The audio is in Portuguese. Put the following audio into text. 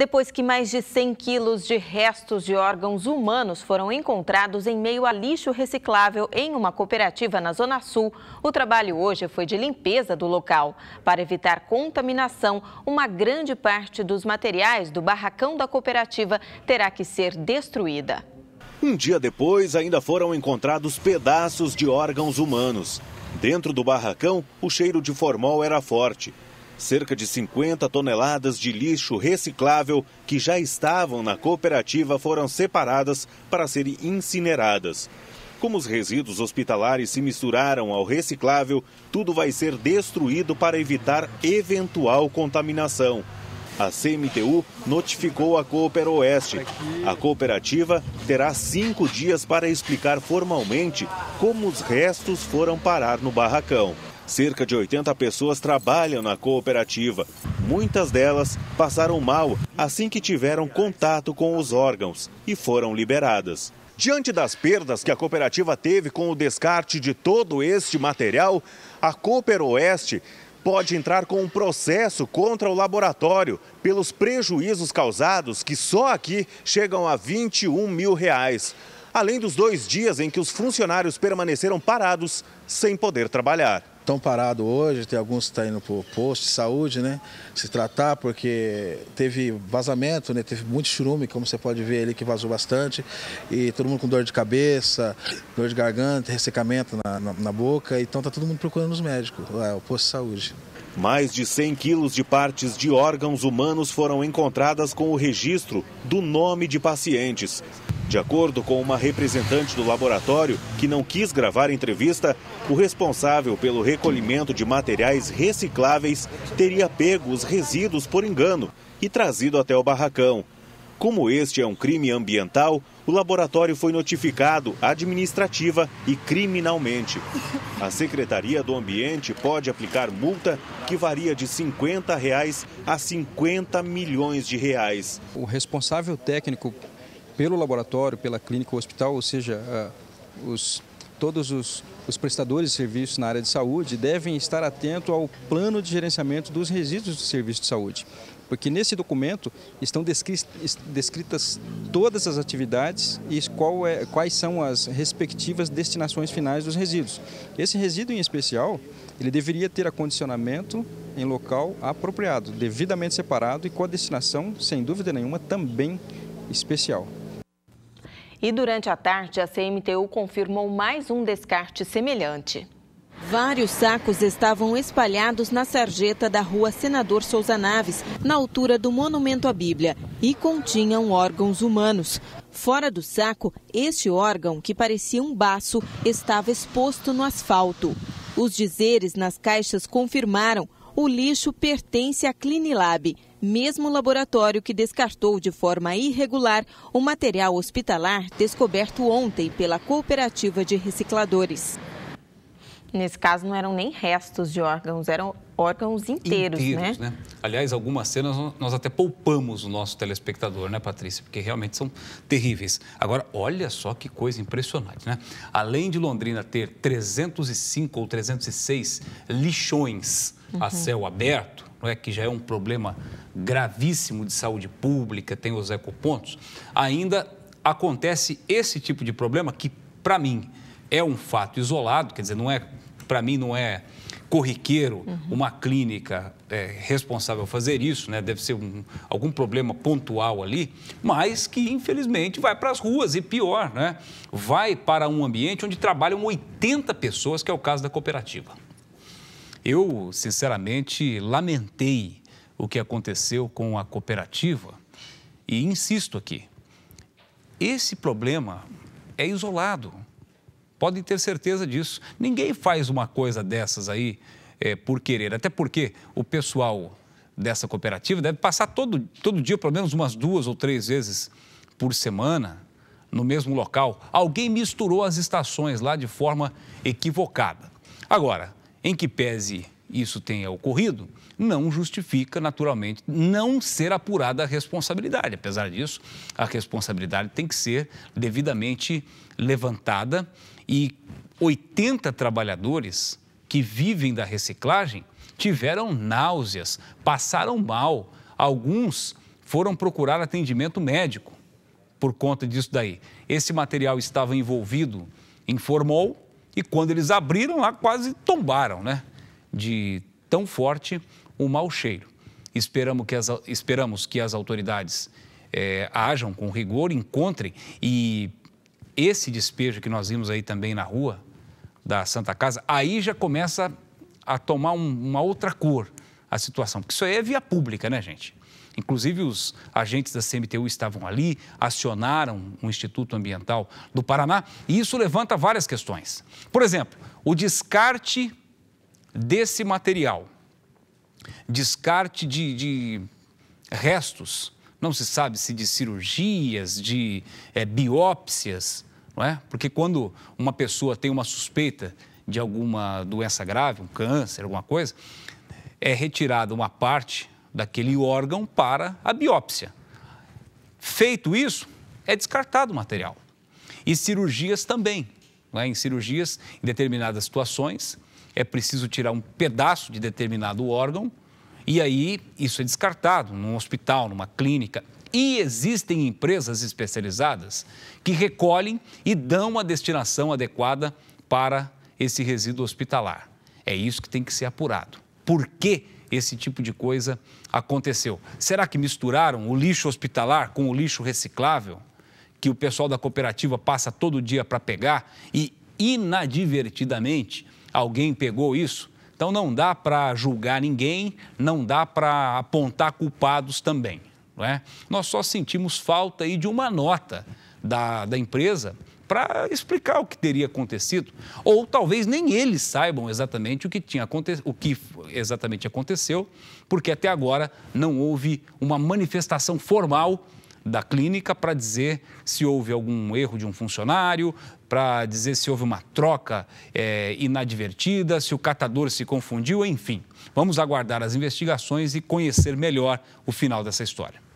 depois que mais de 100 quilos de restos de órgãos humanos foram encontrados em meio a lixo reciclável em uma cooperativa na Zona Sul, o trabalho hoje foi de limpeza do local. Para evitar contaminação, uma grande parte dos materiais do barracão da cooperativa terá que ser destruída. Um dia depois, ainda foram encontrados pedaços de órgãos humanos. Dentro do barracão, o cheiro de formol era forte cerca de 50 toneladas de lixo reciclável que já estavam na cooperativa foram separadas para serem incineradas. Como os resíduos hospitalares se misturaram ao reciclável, tudo vai ser destruído para evitar eventual contaminação. A CMTU notificou a Cooper Oeste. A cooperativa terá cinco dias para explicar formalmente como os restos foram parar no barracão. Cerca de 80 pessoas trabalham na cooperativa. Muitas delas passaram mal assim que tiveram contato com os órgãos e foram liberadas. Diante das perdas que a cooperativa teve com o descarte de todo este material, a Cooper Oeste pode entrar com um processo contra o laboratório pelos prejuízos causados, que só aqui chegam a 21 mil reais. Além dos dois dias em que os funcionários permaneceram parados sem poder trabalhar estão parados hoje, tem alguns que estão tá indo para o posto de saúde, né? Se tratar, porque teve vazamento, né? Teve muito churume, como você pode ver ali, que vazou bastante. E todo mundo com dor de cabeça, dor de garganta, ressecamento na, na, na boca. Então tá todo mundo procurando os médicos, é, o posto de saúde. Mais de 100 quilos de partes de órgãos humanos foram encontradas com o registro do nome de pacientes. De acordo com uma representante do laboratório, que não quis gravar a entrevista, o responsável pelo recolhimento de materiais recicláveis teria pego os resíduos por engano e trazido até o barracão. Como este é um crime ambiental, o laboratório foi notificado administrativa e criminalmente. A Secretaria do Ambiente pode aplicar multa que varia de 50 reais a 50 milhões de reais. O responsável técnico pelo laboratório, pela clínica ou hospital, ou seja, os, todos os, os prestadores de serviços na área de saúde devem estar atentos ao plano de gerenciamento dos resíduos do serviço de saúde. Porque nesse documento estão descritas todas as atividades e é, quais são as respectivas destinações finais dos resíduos. Esse resíduo em especial, ele deveria ter acondicionamento em local apropriado, devidamente separado e com a destinação, sem dúvida nenhuma, também especial. E durante a tarde, a CMTU confirmou mais um descarte semelhante. Vários sacos estavam espalhados na sarjeta da rua Senador Souza Naves, na altura do Monumento à Bíblia, e continham órgãos humanos. Fora do saco, este órgão, que parecia um baço, estava exposto no asfalto. Os dizeres nas caixas confirmaram o lixo pertence à Clinilab, mesmo laboratório que descartou de forma irregular o material hospitalar descoberto ontem pela Cooperativa de Recicladores. Nesse caso, não eram nem restos de órgãos, eram órgãos inteiros, né? inteiros né? né? Aliás, algumas cenas nós até poupamos o nosso telespectador, né, Patrícia? Porque realmente são terríveis. Agora, olha só que coisa impressionante, né? Além de Londrina ter 305 ou 306 lixões uhum. a céu aberto, não é que já é um problema gravíssimo de saúde pública, tem os ecopontos, ainda acontece esse tipo de problema que, para mim, é um fato isolado, quer dizer, não é, para mim não é corriqueiro uhum. uma clínica é, responsável fazer isso, né? deve ser um, algum problema pontual ali, mas que infelizmente vai para as ruas e pior, né? vai para um ambiente onde trabalham 80 pessoas, que é o caso da cooperativa. Eu, sinceramente, lamentei o que aconteceu com a cooperativa e insisto aqui, esse problema é isolado. Podem ter certeza disso. Ninguém faz uma coisa dessas aí é, por querer. Até porque o pessoal dessa cooperativa deve passar todo, todo dia, pelo menos umas duas ou três vezes por semana, no mesmo local. Alguém misturou as estações lá de forma equivocada. Agora, em que pese isso tenha ocorrido, não justifica, naturalmente, não ser apurada a responsabilidade. Apesar disso, a responsabilidade tem que ser devidamente levantada e 80 trabalhadores que vivem da reciclagem tiveram náuseas, passaram mal, alguns foram procurar atendimento médico por conta disso daí. Esse material estava envolvido, informou, e quando eles abriram lá, quase tombaram, né? de tão forte o mau cheiro. Esperamos que as, esperamos que as autoridades é, eh, ajam com rigor, encontrem e esse despejo que nós vimos aí também na rua da Santa Casa, aí já começa a tomar um, uma outra cor a situação, porque isso aí é via pública, né, gente? Inclusive, os agentes da CMTU estavam ali, acionaram o Instituto Ambiental do Paraná, e isso levanta várias questões. Por exemplo, o descarte desse material. Descarte de, de restos, não se sabe se de cirurgias, de é, biópsias, não é? Porque quando uma pessoa tem uma suspeita de alguma doença grave, um câncer, alguma coisa, é retirada uma parte daquele órgão para a biópsia. Feito isso, é descartado o material. E cirurgias também. É? Em cirurgias, em determinadas situações, é preciso tirar um pedaço de determinado órgão e aí isso é descartado num hospital, numa clínica. E existem empresas especializadas que recolhem e dão a destinação adequada para esse resíduo hospitalar. É isso que tem que ser apurado. Por que esse tipo de coisa aconteceu? Será que misturaram o lixo hospitalar com o lixo reciclável, que o pessoal da cooperativa passa todo dia para pegar e inadvertidamente Alguém pegou isso? Então não dá para julgar ninguém, não dá para apontar culpados também. Não é? Nós só sentimos falta aí de uma nota da, da empresa para explicar o que teria acontecido, ou talvez nem eles saibam exatamente o que, tinha aconte... o que exatamente aconteceu, porque até agora não houve uma manifestação formal da clínica para dizer se houve algum erro de um funcionário, para dizer se houve uma troca é, inadvertida, se o catador se confundiu, enfim. Vamos aguardar as investigações e conhecer melhor o final dessa história.